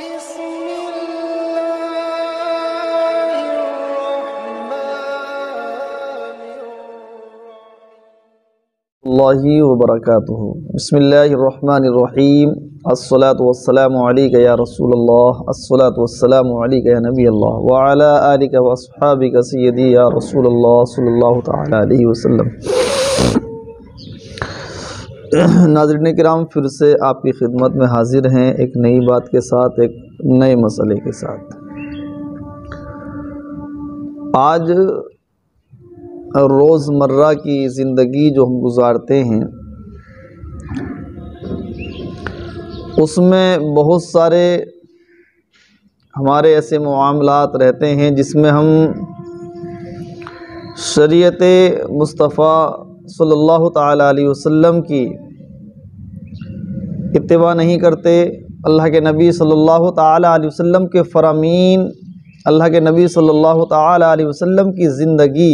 الله وبركاته بسم الله الرحمن الرحيم الصلاة والسلام عليك يا رسول الله الصلاة والسلام عليك يا نبي الله وعلى آلك وأصحابك سيدي يا رسول الله صلى الله تعالى عليه وسلم नाजरन कराम फिर से आपकी खिदमत में हाजिर हैं एक नई बात के साथ एक नए मसले के साथ आज रोज़मर्रा की ज़िंदगी जो हम गुजारते हैं उसमें बहुत सारे हमारे ऐसे मामलात रहते हैं जिसमें हम शरीत मुस्तफ़ा सल्लल्लाहु अलैहि वसल्लम की इतवा नहीं करते अल्लाह के नबी सल्लल्लाहु अलैहि वसल्लम के फ़रामीन अल्लाह के नबी सल्लल्लाहु अलैहि वसल्लम की ज़िंदगी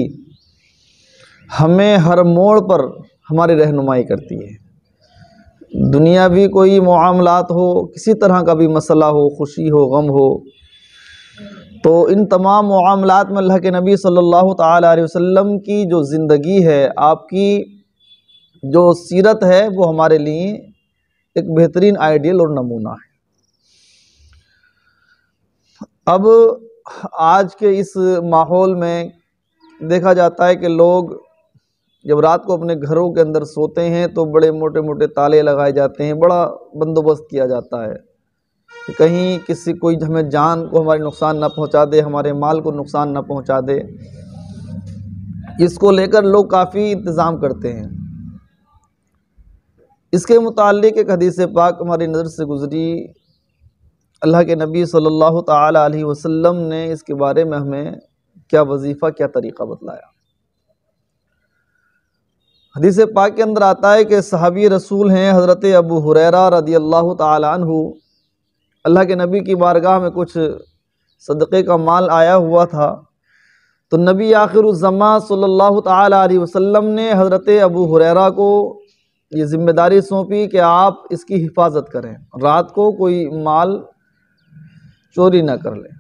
हमें हर मोड़ पर हमारी रहनुमाई करती है दुनिया भी कोई मामलात हो किसी तरह का भी मसला हो खुशी हो गम हो तो इन तमाम मामलात में अल्लाह के नबी सल्लल्लाहु अलैहि वसल्लम की जो ज़िंदगी है आपकी जो सीरत है वो हमारे लिए एक बेहतरीन आइडियल और नमूना है अब आज के इस माहौल में देखा जाता है कि लोग जब रात को अपने घरों के अंदर सोते हैं तो बड़े मोटे मोटे ताले लगाए जाते हैं बड़ा बंदोबस्त किया जाता है कि कहीं किसी कोई हमें जान को हमारे नुकसान ना पहुंचा दे हमारे माल को नुकसान ना पहुंचा दे इसको लेकर लोग काफ़ी इंतज़ाम करते हैं इसके मुतालिक एक हदीस पाक हमारी नज़र से गुज़री अल्लाह के नबी सल्लल्लाहु अलैहि वसल्लम ने इसके बारे में हमें क्या वजीफ़ा क्या तरीक़ा बतलाया हदीस पाक के अंदर आता है कि सहाबी रसूल हैं हज़रत अबू हुररा रदी अल्लाह तु अल्लाह के नबी की बारगाह में कुछ सदक़े का माल आया हुआ था तो नबी आखिर सल्लल्लाहु अलैहि वसल्लम ने हज़रत अबू हुररा को ये ज़िम्मेदारी सौंपी कि आप इसकी हिफाजत करें रात को कोई माल चोरी ना कर ले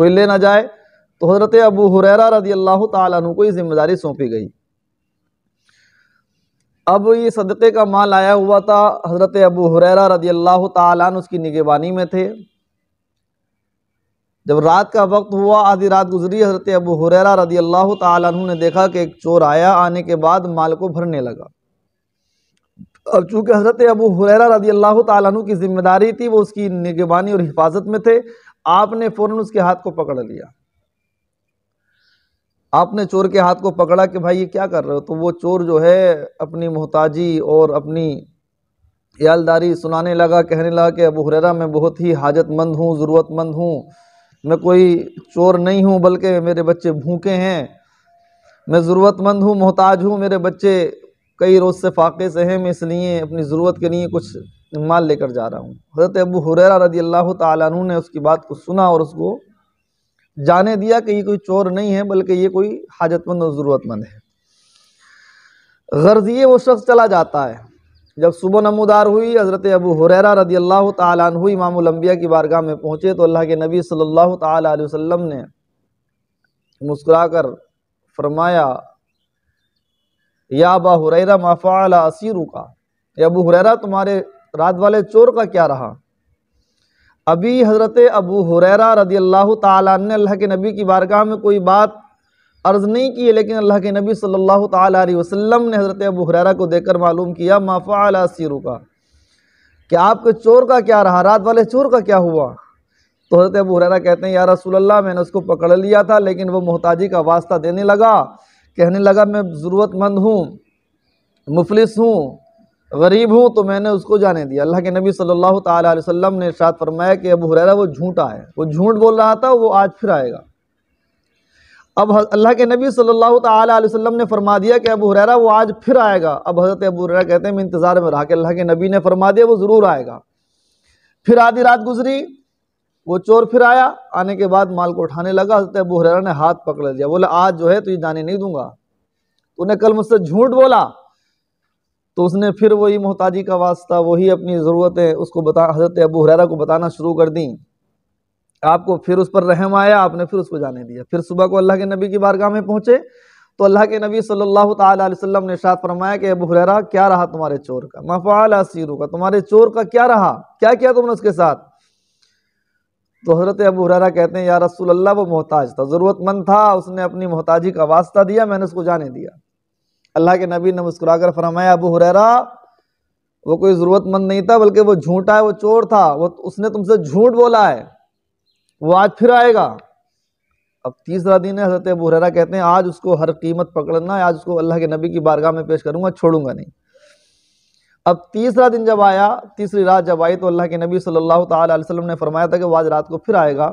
कोई ले ना जाए तो हज़रत अबू हुरैरा रदी अल्लाह तु को ये ज़िम्मेदारी सौंपी गई अब ये सदक़े का माल आया हुआ था हज़रत अबू हुररा रदी अल्लाह तन उसकी निगेबानी में थे जब रात का वक्त हुआ आधी रात गुजरी हज़रत अबू हुररा रदी अल्लाह तु ने देखा कि एक चोर आया आने के बाद माल को भरने लगा अब चूँकि हज़रत अबू हुररा रदी अल्लाह तु की जिम्मेदारी थी वो उसकी निगेबानी और हिफाजत में थे आपने फ़ौरन उसके हाथ को पकड़ लिया आपने चोर के हाथ को पकड़ा कि भाई ये क्या कर रहे हो तो वो चोर जो है अपनी मोहताजी और अपनी यालदारी सुनाने लगा कहने लगा कि अबू हुररा मैं बहुत ही हाजतमंद हूँ ज़रूरतमंद हूँ मैं कोई चोर नहीं हूँ बल्कि मेरे बच्चे भूखे हैं मैं ज़रूरतमंद हूँ मोहताज हूँ मेरे बच्चे कई रोज़ से फाके से हैं मैं इसलिए अपनी ज़रूरत के लिए कुछ माल लेकर जा रहा हूँ हज़रत अबू हुररा रदी अल्लाह तु ने उसकी बात को सुना और उसको जाने दिया कि ये कोई चोर नहीं है बल्कि ये कोई हाजतमंद और ज़रूरतमंद है ये वो शख्स चला जाता है जब सुबह नमोदार हुई हज़रत अबू हुररा रदी अल्लाह तु इमामबिया की बारगाह में पहुँचे तो अल्लाह के नबी सल्लल्लाहु अलैहि वसल्लम ने मुस्कुराकर फरमाया या अबा हुररा माफ़ा असीरू का अबू हुररा तुम्हारे रात वाले चोर का क्या रहा अभी हज़रत अबू हुररा रदी अल्लाह ने के नबी की बारगाह में कोई बात अर्ज़ नहीं की है लेकिन अल्लाह के नबी सल्लल्लाहु अलैहि वसल्लम ने हज़रत अबू हुररा को देखकर मालूम किया माफ़ा सीरू का कि आपके चोर का क्या रहा रात वाले चोर का क्या हुआ तो हज़रत अबू हुररा कहते हैं यार रसोल्ला मैंने उसको पकड़ लिया था लेकिन वह मोहताजी का वास्ता देने लगा कहने लगा मैं ज़रूरतमंद हूँ मुफलिस हूँ गरीब हूँ तो मैंने उसको जाने दिया अल्लाह के नबी सल्लल्लाहु अलैहि वसल्लम ने इरशाद फरमाया कि अबू हुरैरा वो झूठ आया वो झूठ बोल रहा था वो आज फिर आएगा अब अल्लाह के नबी सल्लल्लाहु अलैहि वसल्लम ने फरमा दिया कि अबू हुरैरा वो आज फिर आएगा अब हज़रत अबू हुरैरा कहते हैं मैं इंतज़ार में रहा कि अल्लाह के नबी ने फरमा दिया वो ज़रूर आएगा फिर आधी रात गुजरी वो चोर फिर आया आने के बाद माल को उठाने लगा हज़रत अबू हुरैरा ने हाथ पकड़ लिया बोले आज जो है तुझे तो जाने नहीं दूंगा तूने कल मुझसे झूठ बोला तो उसने फिर वही मोहताजी का वास्ता वही अपनी ज़रूरतें उसको बता हज़रत अबू हुररा को बताना शुरू कर दी आपको फिर उस पर रहम आया आपने फिर उसको जाने दिया फिर सुबह को अल्लाह के नबी की बारगाह में पहुँचे तो अल्लाह के नबी सल्लल्लाहु अलैहि वसल्लम ने शाद फरमाया कि अबू हुररा क्या रहा तुम्हारे चोर का मफ़ाल असीरू का तुम्हारे चोर का क्या रहा क्या किया तुमने उसके साथ तो हज़रत अबू हुररा कहते हैं या रसूल अल्लाह वो मोहताज था ज़रूरतमंद था उसने अपनी मोहताजी का वास्ता दिया मैंने उसको जाने दिया अल्लाह के नबी ने मुस्कुरा कर फरमाया अबू हुररा वो कोई ज़रूरतमंद नहीं था बल्कि वो झूठा है वो चोर था वो तो उसने तुमसे झूठ बोला है वो आज फिर आएगा अब तीसरा दिन है हजरत अबू हुररा कहते हैं आज उसको हर कीमत पकड़ना है आज उसको अल्लाह के नबी की बारगाह में पेश करूँगा छोड़ूंगा नहीं अब तीसरा दिन जब आया तीसरी रात जब आई तो अल्लाह के नबी सल्लल्लाहु अलैहि वसल्लम ने फरमाया था कि वो आज रात को फिर आएगा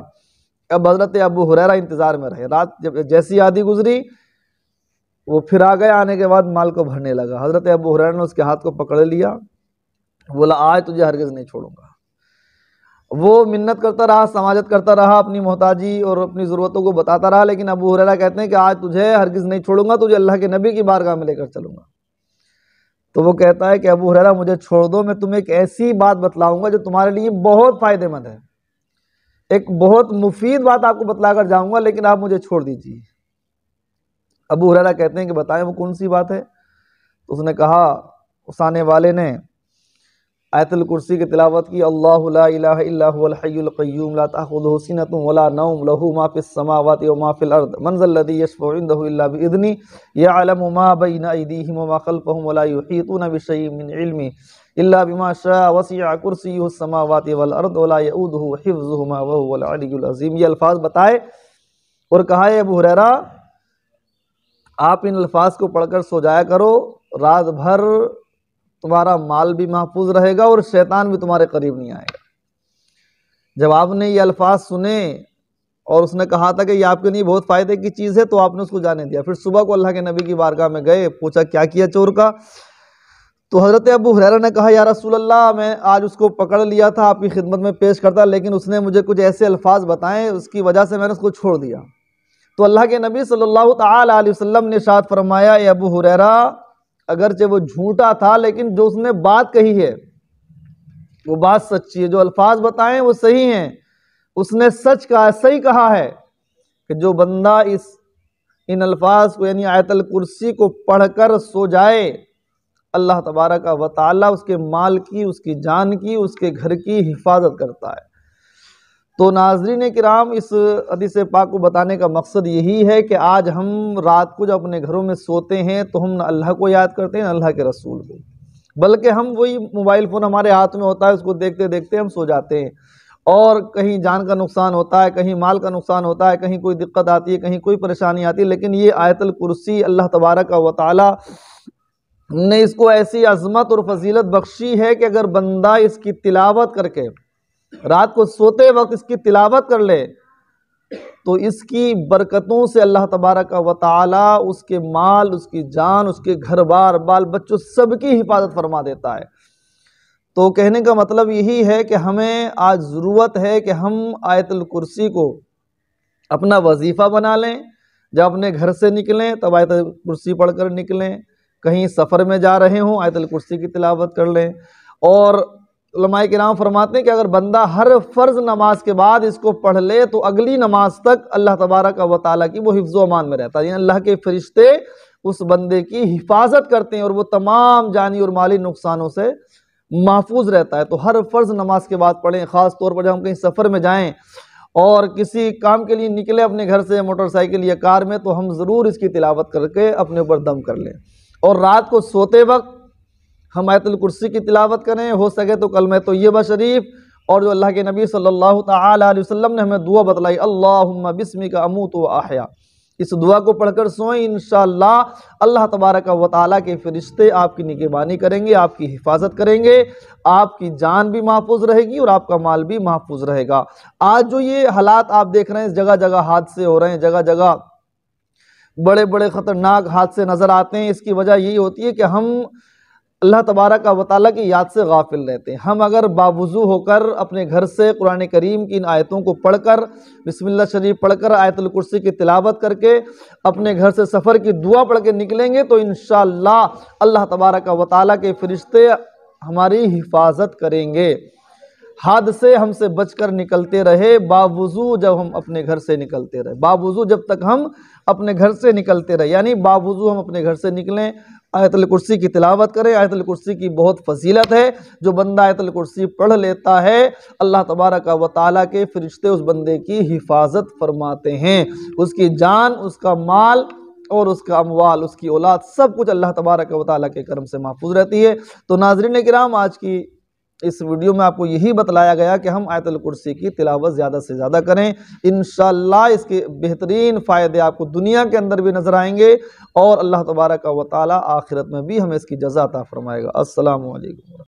अब हज़रत अबू हुररा इंतज़ार में रहे रात जब जैसी आधी गुजरी वो फिर आ गया आने के बाद माल को भरने लगा हज़रत अबू हुरैरा ने उसके हाथ को पकड़ लिया बोला आज तुझे हरगिज़ नहीं छोड़ूंगा वो मिन्नत करता रहा समाजत करता रहा अपनी मोहताजी और अपनी ज़रूरतों को बताता रहा लेकिन अबू हुरैरा कहते हैं कि आज तुझे हरगिज़ नहीं छोड़ूंगा तुझे अल्लाह के नबी की बारगाह में लेकर चलूंगा तो वो कहता है कि अबू हुरैरा मुझे छोड़ दो मैं तुम्हें एक ऐसी बात बतलाऊंगा जो तुम्हारे लिए बहुत फ़ायदेमंद है एक बहुत मुफीद बात आपको बतला कर जाऊँगा लेकिन आप मुझे छोड़ दीजिए अबू हुररा कहते हैं कि बताएं वो कौन सी बात है तो उसने कहा आने वाले ने आयतल कुर्सी की तिलावत की अल्लाहसिनतमाफ़िलर्द मंजल्लदी यशफ़िलदनी यालमाबीनादीमखलफ़लातनबिशमिनमी अल्लाबिमाशावसियाकुरसीसमावात वलअर्द वलाउदहुफ़ुमा वहुअलअलीज़ीम ये अल्फाज बताए और कहा अबू हुररा आप इन अल्फाज को पढ़कर सो जाया करो रात भर तुम्हारा माल भी महफूज रहेगा और शैतान भी तुम्हारे करीब नहीं आएगा जब आपने ये अल्फाज सुने और उसने कहा था कि ये आपके लिए बहुत फ़ायदे की चीज़ है तो आपने उसको जाने दिया फिर सुबह को अल्लाह के नबी की बारगाह में गए पूछा क्या किया चोर का तो हज़रत अबू हुरैरा ने कहा या रसूल अल्लाह मैं आज उसको पकड़ लिया था आपकी खिदमत में पेश करता लेकिन उसने मुझे कुछ ऐसे अल्फाज बताएं उसकी वजह से मैंने उसको छोड़ दिया तो अल्लाह के नबी सल्लल्लाहु अलैहि वसल्लम ने शाद फरमाया अबू हुररा अगरचे वो झूठा था लेकिन जो उसने बात कही है वो बात सच्ची है जो अल्फाज बताएं वो सही हैं उसने सच कहा सही कहा है कि जो बंदा इस इन अल्फाज को यानी आयतल कुर्सी को पढ़कर सो जाए अल्लाह तबारा का वताल उसके माल की उसकी जान की उसके घर की हिफाजत करता है तो नाजरीन कराम इस हदीस पाक को बताने का मकसद यही है कि आज हम रात को जब अपने घरों में सोते हैं तो हम अल्लाह को याद करते हैं अल्लाह के रसूल को बल्कि हम वही मोबाइल फ़ोन हमारे हाथ में होता है उसको देखते देखते हम सो जाते हैं और कहीं जान का नुकसान होता है कहीं माल का नुकसान होता है कहीं कोई दिक्कत आती है कहीं कोई परेशानी आती है लेकिन ये आयतल कुर्सी अल्लाह तबारक व ताली ने इसको ऐसी अजमत और फजीलत बख्शी है कि अगर बंदा इसकी तिलावत करके रात को सोते वक्त इसकी तिलावत कर ले तो इसकी बरकतों से अल्लाह तबारक का ताली उसके माल उसकी जान उसके घर बार बाल बच्चों सबकी हिफाजत फरमा देता है तो कहने का मतलब यही है कि हमें आज ज़रूरत है कि हम आयतल कुर्सी को अपना वजीफ़ा बना लें जब अपने घर से निकलें तब आयतल कुर्सी पढ़कर निकलें कहीं सफ़र में जा रहे हों आयतल कुर्सी की तिलावत कर लें और लमाए कराम फरमाते हैं कि अगर बंदा हर फ़र्ज़ नमाज के बाद इसको पढ़ ले तो अगली नमाज तक अल्लाह तबारा का ताली की वो हिफ्ज़ अमान में रहता है यानी अल्लाह के फरिश्ते उस बंदे की हिफाजत करते हैं और वो तमाम जानी और माली नुकसानों से महफूज रहता है तो हर फ़र्ज़ नमाज के बाद पढ़ें ख़ास तौर पर जब हम कहीं सफ़र में जाएँ और किसी काम के लिए निकले अपने घर से मोटरसाइकिल या कार में तो हम ज़रूर इसकी तिलावत करके अपने ऊपर दम कर लें और रात को सोते वक्त हम आयतुल कुर्सी की तिलावत करें हो सके तो कल तो ये शरीफ और जो अल्लाह के नबी सल्लल्लाहु अलैहि वसल्लम ने हमें दुआ बतलाई अल्लाहुम्मा बिस्मी का अमूत आहया इस दुआ को पढ़कर सोएं इन अल्लाह तबारक व ताली के फरिश्ते आपकी निगेबानी करेंगे आपकी हिफाजत करेंगे आपकी जान भी महफूज रहेगी और आपका माल भी महफूज रहेगा आज जो ये हालात आप देख रहे हैं जगह जगह हादसे हो रहे हैं जगह जगह बड़े बड़े ख़तरनाक हादसे नज़र आते हैं इसकी वजह यही होती है कि हम अल्लाह तबारा का वाली की याद से गाफिल रहते हैं हम अगर बावजू होकर अपने घर से कुरान करीम की इन आयतों को पढ़कर बिस्मिल्लाह शरीफ पढ़कर आयतुल कुर्सी की तिलावत करके अपने घर से सफ़र की दुआ पढ़ के निकलेंगे तो इन अल्लाह तबारा का वाली के फरिश्ते हमारी हिफाजत करेंगे हादसे हमसे बचकर निकलते रहे बावजू जब हम अपने घर से निकलते रहे बावजू जब तक हम अपने घर से निकलते रहे यानी बावजू हम अपने घर से निकलें आयतल कुर्सी की तिलावत करें आयतल कुर्सी की बहुत फजीलत है जो बंदा आयतल कुर्सी पढ़ लेता है अल्लाह तबारक का ताली के फरिश्ते उस बंदे की हिफाजत फरमाते हैं उसकी जान उसका माल और उसका अमवाल उसकी औलाद सब कुछ अल्लाह तबारक का ताली के करम से महफूज रहती है तो नाजरीन कराम आज की इस वीडियो में आपको यही बतलाया गया कि हम आयतल कुर्सी की तिलावत ज़्यादा से ज़्यादा करें इन इसके बेहतरीन फ़ायदे आपको दुनिया के अंदर भी नज़र आएंगे और अल्लाह तबारक का वाली आखिरत में भी हमें इसकी जजाता फ़रमाएगा असलकम